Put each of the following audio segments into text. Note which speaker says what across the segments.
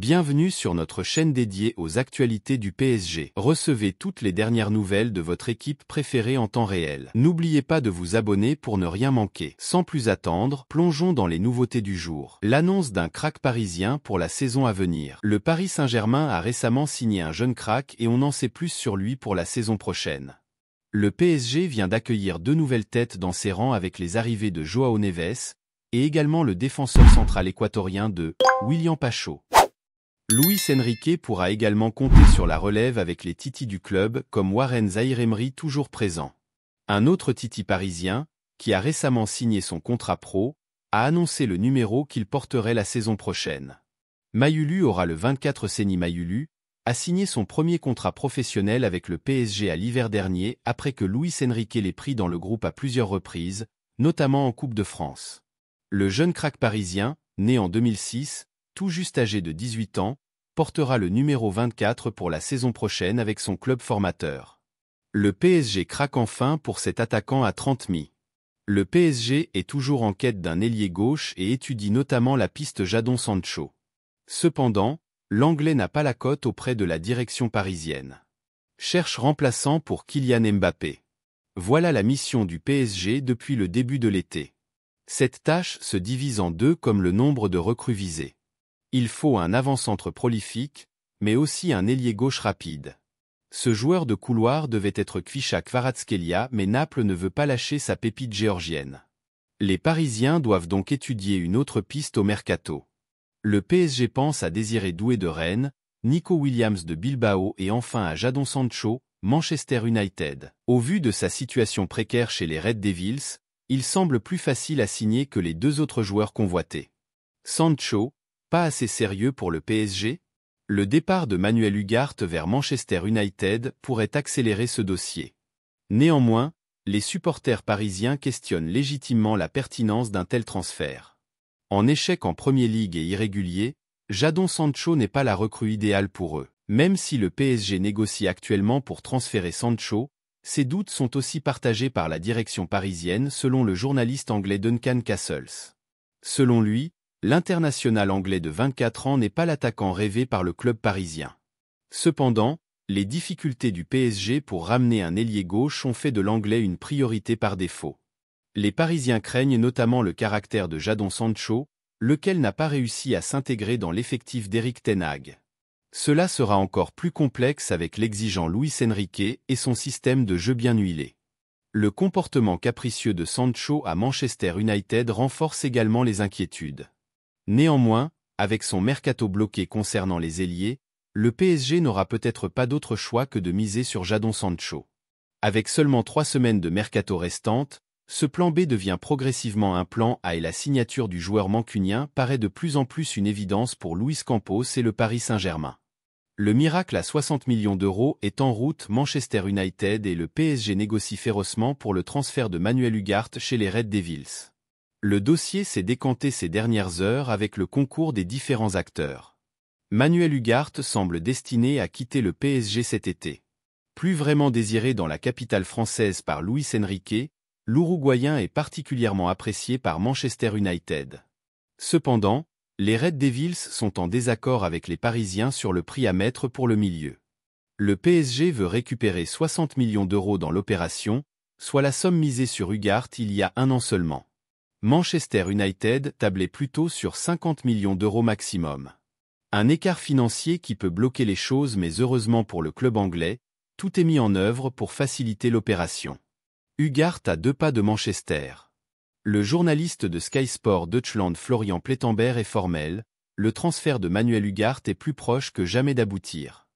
Speaker 1: Bienvenue sur notre chaîne dédiée aux actualités du PSG. Recevez toutes les dernières nouvelles de votre équipe préférée en temps réel. N'oubliez pas de vous abonner pour ne rien manquer. Sans plus attendre, plongeons dans les nouveautés du jour. L'annonce d'un crack parisien pour la saison à venir. Le Paris Saint-Germain a récemment signé un jeune crack et on en sait plus sur lui pour la saison prochaine. Le PSG vient d'accueillir deux nouvelles têtes dans ses rangs avec les arrivées de Joao Neves et également le défenseur central équatorien de William Pachot. Luis Enrique pourra également compter sur la relève avec les Titi du club comme Warren Zaïre-Emery toujours présent. Un autre titi parisien, qui a récemment signé son contrat pro, a annoncé le numéro qu'il porterait la saison prochaine. Mayulu aura le 24 Séni Mayulu, a signé son premier contrat professionnel avec le PSG à l'hiver dernier après que Luis Enrique l'ait pris dans le groupe à plusieurs reprises, notamment en Coupe de France. Le jeune crack parisien, né en 2006, tout juste âgé de 18 ans, portera le numéro 24 pour la saison prochaine avec son club formateur. Le PSG craque enfin pour cet attaquant à 30 mi. Le PSG est toujours en quête d'un ailier gauche et étudie notamment la piste Jadon Sancho. Cependant, l'Anglais n'a pas la cote auprès de la direction parisienne. Cherche remplaçant pour Kylian Mbappé. Voilà la mission du PSG depuis le début de l'été. Cette tâche se divise en deux comme le nombre de recrues visées. Il faut un avant-centre prolifique, mais aussi un ailier gauche rapide. Ce joueur de couloir devait être Kvisha Kvaratskhelia mais Naples ne veut pas lâcher sa pépite géorgienne. Les Parisiens doivent donc étudier une autre piste au mercato. Le PSG pense à Désiré Doué de Rennes, Nico Williams de Bilbao et enfin à Jadon Sancho, Manchester United. Au vu de sa situation précaire chez les Red Devils, il semble plus facile à signer que les deux autres joueurs convoités. Sancho, pas assez sérieux pour le PSG, le départ de Manuel Ugarte vers Manchester United pourrait accélérer ce dossier. Néanmoins, les supporters parisiens questionnent légitimement la pertinence d'un tel transfert. En échec en Premier League et irrégulier, Jadon Sancho n'est pas la recrue idéale pour eux. Même si le PSG négocie actuellement pour transférer Sancho, ces doutes sont aussi partagés par la direction parisienne selon le journaliste anglais Duncan Castles. Selon lui, l'international anglais de 24 ans n'est pas l'attaquant rêvé par le club parisien. Cependant, les difficultés du PSG pour ramener un ailier gauche ont fait de l'anglais une priorité par défaut. Les Parisiens craignent notamment le caractère de Jadon Sancho, lequel n'a pas réussi à s'intégrer dans l'effectif d'Eric Tenag. Cela sera encore plus complexe avec l'exigeant Luis Enrique et son système de jeu bien huilé. Le comportement capricieux de Sancho à Manchester United renforce également les inquiétudes. Néanmoins, avec son mercato bloqué concernant les ailiers, le PSG n'aura peut-être pas d'autre choix que de miser sur Jadon Sancho. Avec seulement trois semaines de mercato restantes, ce plan B devient progressivement un plan A et la signature du joueur mancunien paraît de plus en plus une évidence pour Luis Campos et le Paris Saint-Germain. Le miracle à 60 millions d'euros est en route Manchester United et le PSG négocie férocement pour le transfert de Manuel Ugarte chez les Red Devils. Le dossier s'est décanté ces dernières heures avec le concours des différents acteurs. Manuel Ugarte semble destiné à quitter le PSG cet été. Plus vraiment désiré dans la capitale française par Luis Enrique, l'Uruguayen est particulièrement apprécié par Manchester United. Cependant, les Red Devils sont en désaccord avec les Parisiens sur le prix à mettre pour le milieu. Le PSG veut récupérer 60 millions d'euros dans l'opération, soit la somme misée sur Ugarte il y a un an seulement. Manchester United tablait plutôt sur 50 millions d'euros maximum. Un écart financier qui peut bloquer les choses mais heureusement pour le club anglais, tout est mis en œuvre pour faciliter l'opération. Ugart à deux pas de Manchester. Le journaliste de Sky Sport Deutschland Florian Plettenberg est formel, le transfert de Manuel Ugart est plus proche que jamais d'aboutir.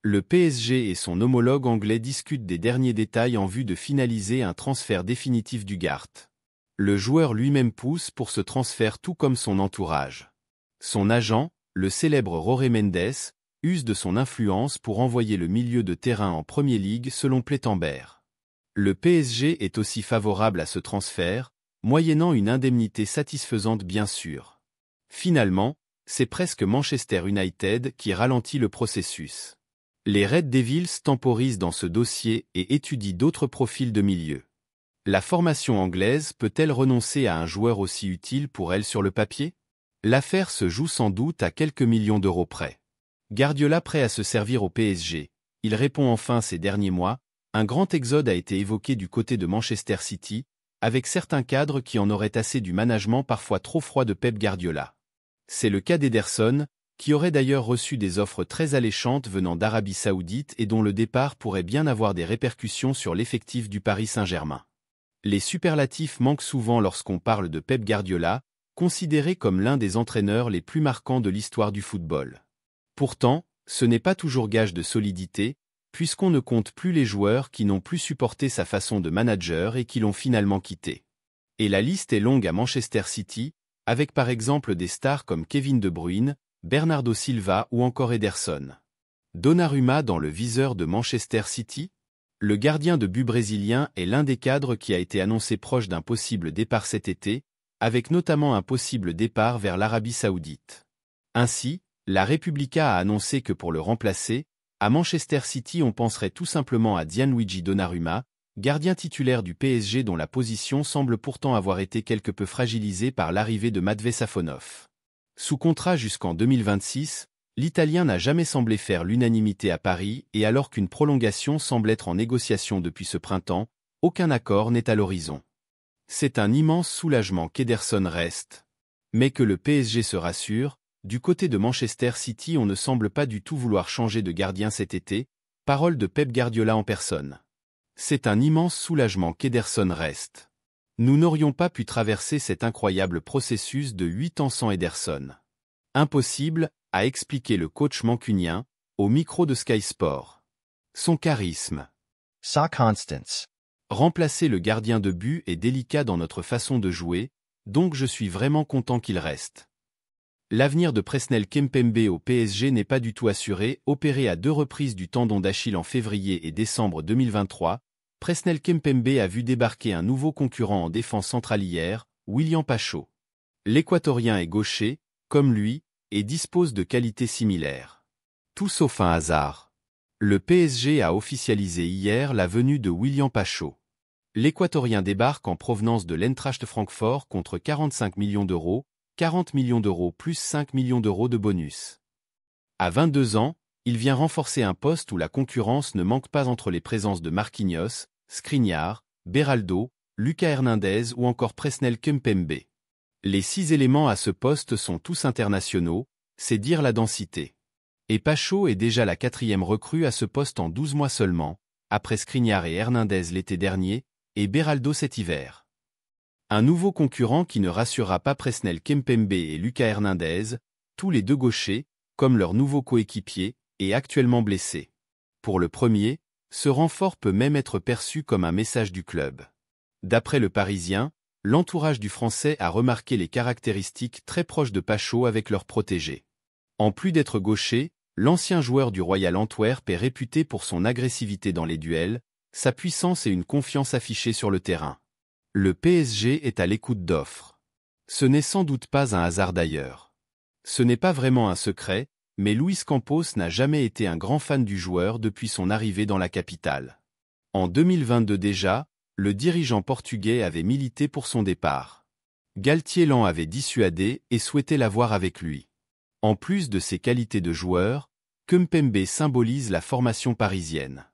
Speaker 1: Le PSG et son homologue anglais discutent des derniers détails en vue de finaliser un transfert définitif d'Ugart le joueur lui-même pousse pour ce transfert tout comme son entourage. Son agent, le célèbre Roré Mendes, use de son influence pour envoyer le milieu de terrain en Premier League selon Plétembert. Le PSG est aussi favorable à ce transfert, moyennant une indemnité satisfaisante bien sûr. Finalement, c'est presque Manchester United qui ralentit le processus. Les Red Devils temporisent dans ce dossier et étudient d'autres profils de milieu. La formation anglaise peut-elle renoncer à un joueur aussi utile pour elle sur le papier L'affaire se joue sans doute à quelques millions d'euros près. Guardiola prêt à se servir au PSG. Il répond enfin ces derniers mois, un grand exode a été évoqué du côté de Manchester City, avec certains cadres qui en auraient assez du management parfois trop froid de Pep Guardiola. C'est le cas d'Ederson, qui aurait d'ailleurs reçu des offres très alléchantes venant d'Arabie Saoudite et dont le départ pourrait bien avoir des répercussions sur l'effectif du Paris Saint-Germain. Les superlatifs manquent souvent lorsqu'on parle de Pep Guardiola, considéré comme l'un des entraîneurs les plus marquants de l'histoire du football. Pourtant, ce n'est pas toujours gage de solidité, puisqu'on ne compte plus les joueurs qui n'ont plus supporté sa façon de manager et qui l'ont finalement quitté. Et la liste est longue à Manchester City, avec par exemple des stars comme Kevin De Bruyne, Bernardo Silva ou encore Ederson. Donnarumma dans le viseur de Manchester City le gardien de but brésilien est l'un des cadres qui a été annoncé proche d'un possible départ cet été, avec notamment un possible départ vers l'Arabie saoudite. Ainsi, la Repubblica a annoncé que pour le remplacer, à Manchester City on penserait tout simplement à Gianluigi Donnarumma, gardien titulaire du PSG dont la position semble pourtant avoir été quelque peu fragilisée par l'arrivée de Matvei Safonov. Sous contrat jusqu'en 2026, l'Italien n'a jamais semblé faire l'unanimité à Paris et alors qu'une prolongation semble être en négociation depuis ce printemps, aucun accord n'est à l'horizon. C'est un immense soulagement qu'Ederson reste. Mais que le PSG se rassure, du côté de Manchester City on ne semble pas du tout vouloir changer de gardien cet été, parole de Pep Guardiola en personne. C'est un immense soulagement qu'Ederson reste. Nous n'aurions pas pu traverser cet incroyable processus de 8 ans sans Ederson. Impossible, a expliqué le coach mancunien, au micro de Sky Sport. Son charisme. Sa constance. Remplacer le gardien de but est délicat dans notre façon de jouer, donc je suis vraiment content qu'il reste. L'avenir de Presnel Kempembe au PSG n'est pas du tout assuré, opéré à deux reprises du tendon d'Achille en février et décembre 2023, Presnel Kempembe a vu débarquer un nouveau concurrent en défense centrale hier, William Pacho. L'équatorien est gaucher, comme lui, et dispose de qualités similaires. Tout sauf un hasard. Le PSG a officialisé hier la venue de William Pachot. L'Équatorien débarque en provenance de de Francfort contre 45 millions d'euros, 40 millions d'euros plus 5 millions d'euros de bonus. À 22 ans, il vient renforcer un poste où la concurrence ne manque pas entre les présences de Marquinhos, Skriniar, Beraldo, Lucas Hernandez ou encore Presnel Kempembe. Les six éléments à ce poste sont tous internationaux, c'est dire la densité. Et Pachot est déjà la quatrième recrue à ce poste en 12 mois seulement, après Scrignard et Hernandez l'été dernier, et Beraldo cet hiver. Un nouveau concurrent qui ne rassurera pas Presnel Kempembe et Lucas Hernandez, tous les deux gauchers, comme leur nouveau coéquipier, est actuellement blessé. Pour le premier, ce renfort peut même être perçu comme un message du club. D'après le Parisien, l'entourage du Français a remarqué les caractéristiques très proches de Pachot avec leur protégé. En plus d'être gaucher, l'ancien joueur du Royal Antwerp est réputé pour son agressivité dans les duels, sa puissance et une confiance affichée sur le terrain. Le PSG est à l'écoute d'offres. Ce n'est sans doute pas un hasard d'ailleurs. Ce n'est pas vraiment un secret, mais Luis Campos n'a jamais été un grand fan du joueur depuis son arrivée dans la capitale. En 2022 déjà, le dirigeant portugais avait milité pour son départ. Galtier l'en avait dissuadé et souhaitait l'avoir avec lui. En plus de ses qualités de joueur, Kumpembe symbolise la formation parisienne.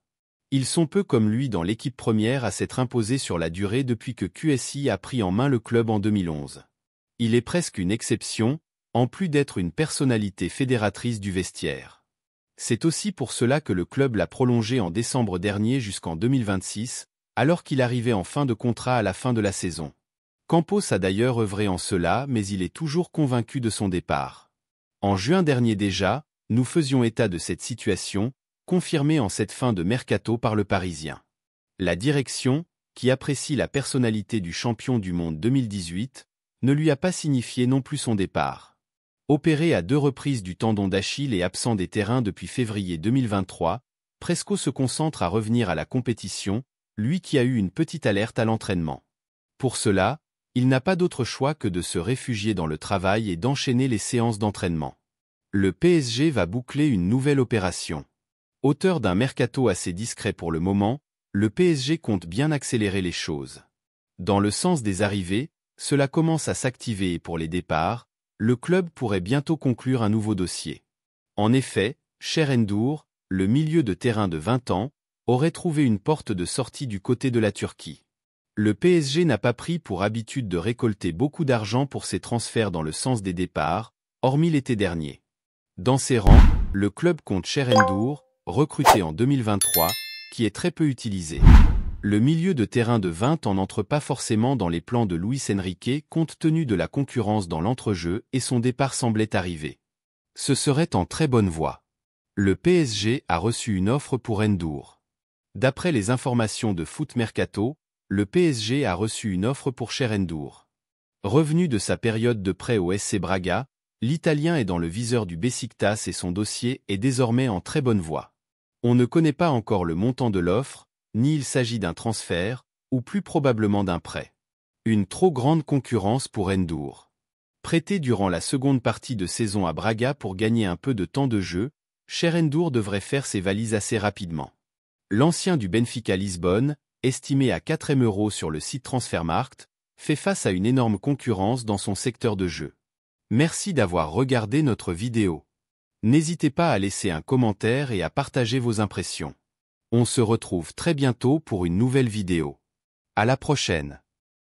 Speaker 1: Ils sont peu comme lui dans l'équipe première à s'être imposé sur la durée depuis que QSI a pris en main le club en 2011. Il est presque une exception, en plus d'être une personnalité fédératrice du vestiaire. C'est aussi pour cela que le club l'a prolongé en décembre dernier jusqu'en 2026, alors qu'il arrivait en fin de contrat à la fin de la saison. Campos a d'ailleurs œuvré en cela, mais il est toujours convaincu de son départ. En juin dernier déjà, nous faisions état de cette situation, confirmée en cette fin de mercato par le Parisien. La direction, qui apprécie la personnalité du champion du monde 2018, ne lui a pas signifié non plus son départ. Opéré à deux reprises du tendon d'Achille et absent des terrains depuis février 2023, Presco se concentre à revenir à la compétition, lui qui a eu une petite alerte à l'entraînement. Pour cela, il n'a pas d'autre choix que de se réfugier dans le travail et d'enchaîner les séances d'entraînement. Le PSG va boucler une nouvelle opération. Auteur d'un mercato assez discret pour le moment, le PSG compte bien accélérer les choses. Dans le sens des arrivées, cela commence à s'activer et pour les départs, le club pourrait bientôt conclure un nouveau dossier. En effet, Cher le milieu de terrain de 20 ans, aurait trouvé une porte de sortie du côté de la Turquie. Le PSG n'a pas pris pour habitude de récolter beaucoup d'argent pour ses transferts dans le sens des départs, hormis l'été dernier. Dans ses rangs, le club compte Cherendour, recruté en 2023, qui est très peu utilisé. Le milieu de terrain de 20 ans n'entre pas forcément dans les plans de Luis Enrique compte tenu de la concurrence dans l'entrejeu et son départ semblait arriver. Ce serait en très bonne voie. Le PSG a reçu une offre pour Endour. D'après les informations de Foot Mercato, le PSG a reçu une offre pour Cherendour. Revenu de sa période de prêt au SC Braga, l'Italien est dans le viseur du Besiktas et son dossier est désormais en très bonne voie. On ne connaît pas encore le montant de l'offre, ni il s'agit d'un transfert, ou plus probablement d'un prêt. Une trop grande concurrence pour Endour. Prêté durant la seconde partie de saison à Braga pour gagner un peu de temps de jeu, Cherendour devrait faire ses valises assez rapidement. L'ancien du Benfica Lisbonne, estimé à 4 euros sur le site Transfermarkt, fait face à une énorme concurrence dans son secteur de jeu. Merci d'avoir regardé notre vidéo. N'hésitez pas à laisser un commentaire et à partager vos impressions. On se retrouve très bientôt pour une nouvelle vidéo. À la prochaine